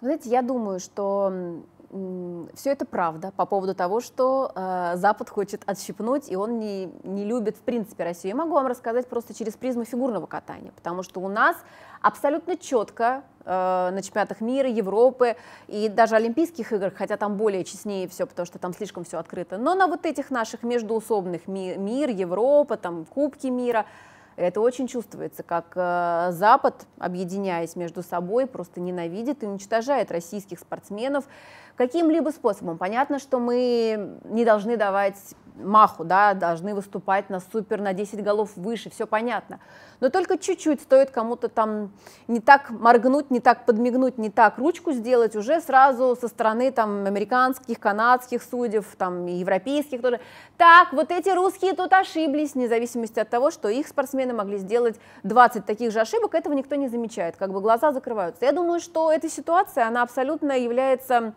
Знаете, я думаю, что все это правда по поводу того, что э, Запад хочет отщипнуть, и он не, не любит, в принципе, Россию. Я могу вам рассказать просто через призму фигурного катания, потому что у нас абсолютно четко э, а, на чемпионатах мира, Европы и даже Олимпийских игр, хотя там более честнее все, потому что там слишком все открыто, но на вот этих наших междуусобных ми мир, Европа, там Кубки мира – это очень чувствуется, как э, Запад, объединяясь между собой, просто ненавидит и уничтожает российских спортсменов каким-либо способом. Понятно, что мы не должны давать маху, да, должны выступать на супер, на 10 голов выше, все понятно. Но только чуть-чуть стоит кому-то там не так моргнуть, не так подмигнуть, не так ручку сделать, уже сразу со стороны там американских, канадских судей, там европейских тоже. Так, вот эти русские тут ошиблись, вне зависимости от того, что их спортсмены могли сделать 20 таких же ошибок, этого никто не замечает, как бы глаза закрываются. Я думаю, что эта ситуация, она абсолютно является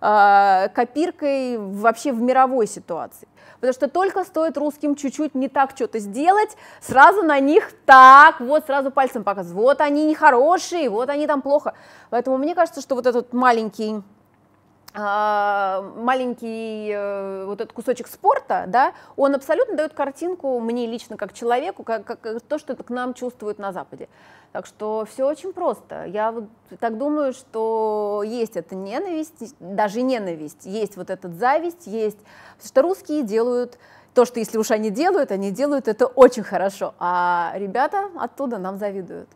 а, копиркой вообще в мировой ситуации. Потому что только стоит русским чуть-чуть не так что-то сделать, сразу на них так, вот сразу пальцем показывают, вот они нехорошие, вот они там плохо. Поэтому мне кажется, что вот этот маленький а, маленький э, вот этот кусочек спорта, да, он абсолютно дает картинку мне лично как человеку, как, как э, то, что это к нам чувствуют на Западе. Так что все очень просто. Я вот так думаю, что есть эта ненависть, даже ненависть, есть вот эта зависть, есть, что русские делают то, что если уж они делают, они делают это очень хорошо, а ребята оттуда нам завидуют.